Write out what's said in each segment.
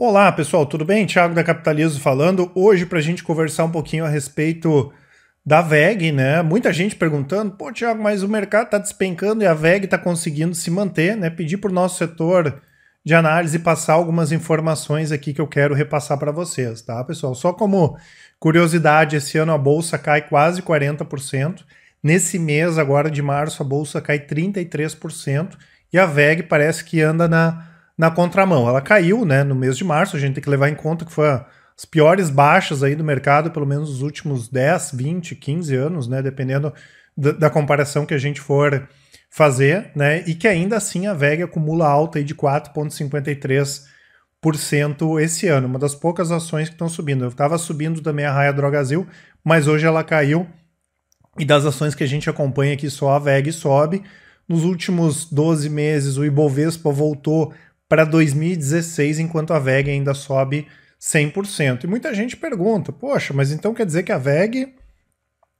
Olá pessoal, tudo bem? Thiago da Capitalismo falando. Hoje para a gente conversar um pouquinho a respeito da VEG, né? Muita gente perguntando, pô Thiago, mas o mercado está despencando e a VEG está conseguindo se manter, né? Pedir para o nosso setor de análise passar algumas informações aqui que eu quero repassar para vocês, tá pessoal? Só como curiosidade, esse ano a bolsa cai quase 40%. Nesse mês agora de março a bolsa cai 33% e a VEG parece que anda na na contramão. Ela caiu né, no mês de março, a gente tem que levar em conta que foi as piores baixas aí do mercado, pelo menos nos últimos 10, 20, 15 anos, né, dependendo da, da comparação que a gente for fazer, né, e que ainda assim a VEG acumula alta aí de 4,53% esse ano, uma das poucas ações que estão subindo. Eu estava subindo também a Raia Drogazil, mas hoje ela caiu, e das ações que a gente acompanha aqui, só a VEG sobe. Nos últimos 12 meses, o Ibovespa voltou para 2016, enquanto a VEG ainda sobe 100%. E muita gente pergunta: poxa, mas então quer dizer que a VEG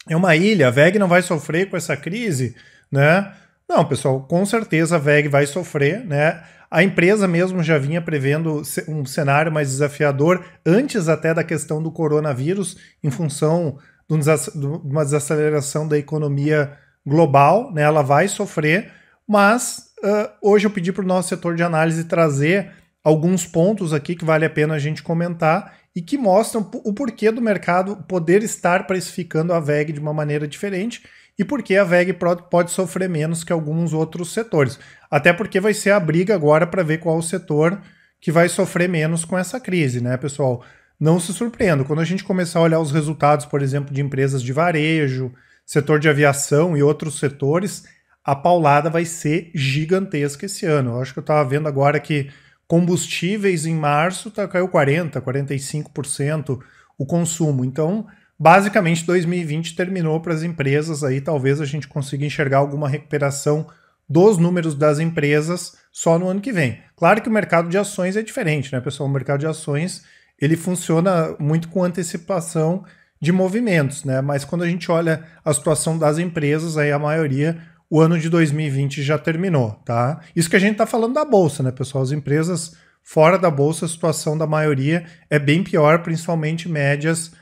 é uma ilha, a VEG não vai sofrer com essa crise, né? Não, pessoal, com certeza a VEG vai sofrer, né? A empresa mesmo já vinha prevendo um cenário mais desafiador antes até da questão do coronavírus, em função de uma desaceleração da economia global, né? Ela vai sofrer, mas uh, hoje eu pedi para o nosso setor de análise trazer alguns pontos aqui que vale a pena a gente comentar e que mostram o porquê do mercado poder estar precificando a VEG de uma maneira diferente e porque a VEG pode sofrer menos que alguns outros setores. Até porque vai ser a briga agora para ver qual o setor que vai sofrer menos com essa crise, né, pessoal? Não se surpreenda, quando a gente começar a olhar os resultados, por exemplo, de empresas de varejo, setor de aviação e outros setores, a paulada vai ser gigantesca esse ano. Eu acho que eu estava vendo agora que combustíveis em março tá, caiu 40%, 45% o consumo. Então, basicamente, 2020 terminou para as empresas aí. Talvez a gente consiga enxergar alguma recuperação dos números das empresas só no ano que vem. Claro que o mercado de ações é diferente, né, pessoal? O mercado de ações ele funciona muito com antecipação de movimentos, né? Mas quando a gente olha a situação das empresas, aí a maioria o ano de 2020 já terminou, tá? Isso que a gente está falando da bolsa, né, pessoal? As empresas fora da bolsa, a situação da maioria é bem pior, principalmente médias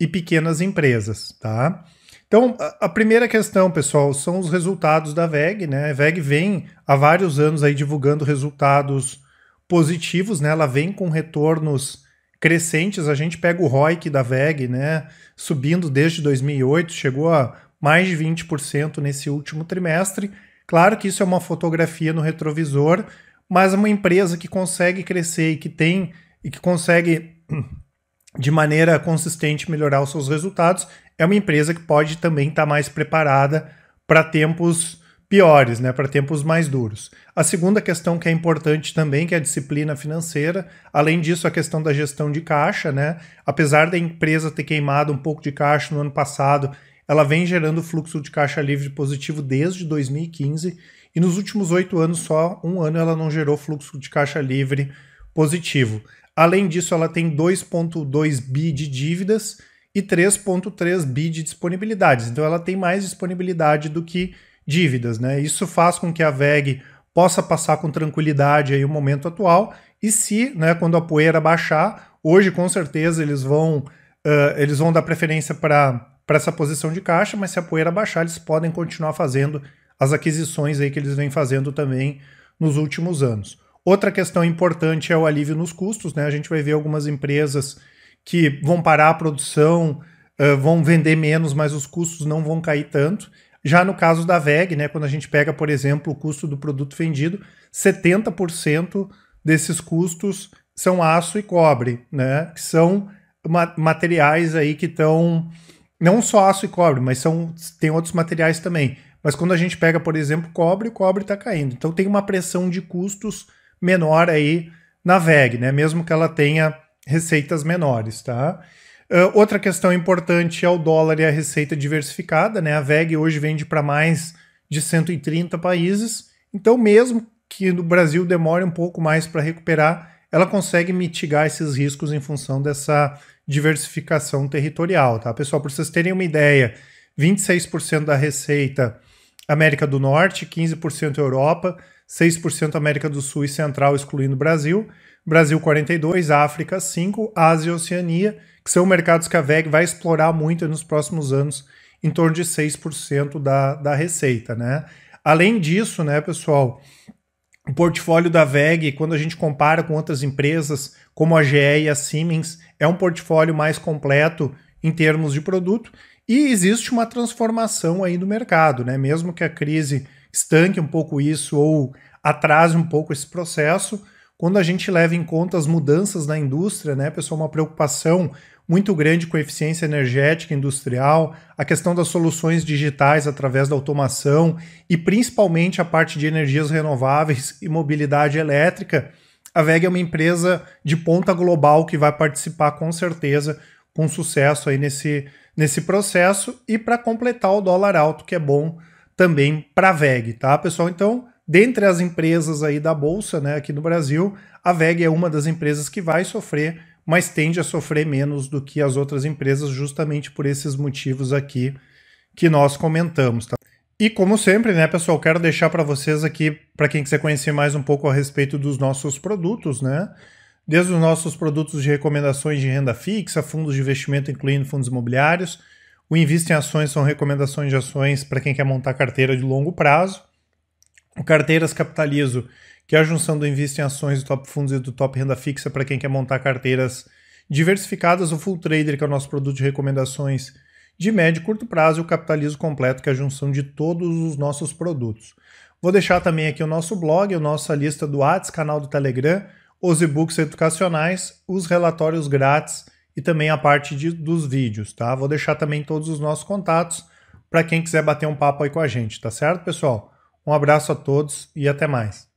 e pequenas empresas, tá? Então, a primeira questão, pessoal, são os resultados da VEG, né? A VEG vem há vários anos aí divulgando resultados positivos, né? Ela vem com retornos crescentes. A gente pega o ROIC da VEG, né? Subindo desde 2008, chegou a mais de 20% nesse último trimestre. Claro que isso é uma fotografia no retrovisor, mas uma empresa que consegue crescer e que tem e que consegue de maneira consistente melhorar os seus resultados, é uma empresa que pode também estar tá mais preparada para tempos piores, né, para tempos mais duros. A segunda questão que é importante também, que é a disciplina financeira, além disso a questão da gestão de caixa, né? Apesar da empresa ter queimado um pouco de caixa no ano passado ela vem gerando fluxo de caixa livre positivo desde 2015 e nos últimos oito anos, só um ano, ela não gerou fluxo de caixa livre positivo. Além disso, ela tem 2,2 bi de dívidas e 3,3 bi de disponibilidades. Então, ela tem mais disponibilidade do que dívidas. Né? Isso faz com que a VEG possa passar com tranquilidade aí o momento atual e se, né, quando a poeira baixar, hoje com certeza eles vão, uh, eles vão dar preferência para para essa posição de caixa, mas se a poeira baixar, eles podem continuar fazendo as aquisições aí que eles vêm fazendo também nos últimos anos. Outra questão importante é o alívio nos custos, né? A gente vai ver algumas empresas que vão parar a produção, uh, vão vender menos, mas os custos não vão cair tanto. Já no caso da VEG, né, quando a gente pega, por exemplo, o custo do produto vendido, 70% desses custos são aço e cobre, né? Que são ma materiais aí que estão não só aço e cobre, mas são, tem outros materiais também. Mas quando a gente pega, por exemplo, cobre, o cobre está caindo. Então tem uma pressão de custos menor aí na VEG, né? mesmo que ela tenha receitas menores. Tá? Uh, outra questão importante é o dólar e a receita diversificada. Né? A VEG hoje vende para mais de 130 países. Então, mesmo que no Brasil demore um pouco mais para recuperar, ela consegue mitigar esses riscos em função dessa diversificação territorial, tá? Pessoal, para vocês terem uma ideia, 26% da receita América do Norte, 15% Europa, 6% América do Sul e Central, excluindo Brasil, Brasil 42, África 5, Ásia e Oceania, que são mercados que a VEG vai explorar muito nos próximos anos, em torno de 6% da, da receita, né? Além disso, né, pessoal, o portfólio da VEG, quando a gente compara com outras empresas como a GE e a Siemens, é um portfólio mais completo em termos de produto e existe uma transformação aí do mercado, né? Mesmo que a crise estanque um pouco isso ou atrase um pouco esse processo, quando a gente leva em conta as mudanças na indústria, né, pessoal, uma preocupação muito grande com a eficiência energética industrial, a questão das soluções digitais através da automação e principalmente a parte de energias renováveis e mobilidade elétrica. A VEG é uma empresa de ponta global que vai participar com certeza com sucesso aí nesse, nesse processo e para completar o dólar alto, que é bom também para a VEG, tá, pessoal? Então, Dentre as empresas aí da bolsa, né, aqui no Brasil, a VEG é uma das empresas que vai sofrer, mas tende a sofrer menos do que as outras empresas, justamente por esses motivos aqui que nós comentamos, tá? E como sempre, né, pessoal, quero deixar para vocês aqui, para quem quiser conhecer mais um pouco a respeito dos nossos produtos, né? Desde os nossos produtos de recomendações de renda fixa, fundos de investimento, incluindo fundos imobiliários, o Invista em Ações são recomendações de ações para quem quer montar carteira de longo prazo. Carteiras capitalizo, que é a junção do Invista em Ações, do Top Fundos e do Top Renda Fixa para quem quer montar carteiras diversificadas. O Full Trader, que é o nosso produto de recomendações de médio e curto prazo, e o Capitalizo Completo, que é a junção de todos os nossos produtos. Vou deixar também aqui o nosso blog, a nossa lista do Whats, canal do Telegram, os e-books educacionais, os relatórios grátis e também a parte de, dos vídeos, tá? Vou deixar também todos os nossos contatos para quem quiser bater um papo aí com a gente, tá certo, pessoal? Um abraço a todos e até mais.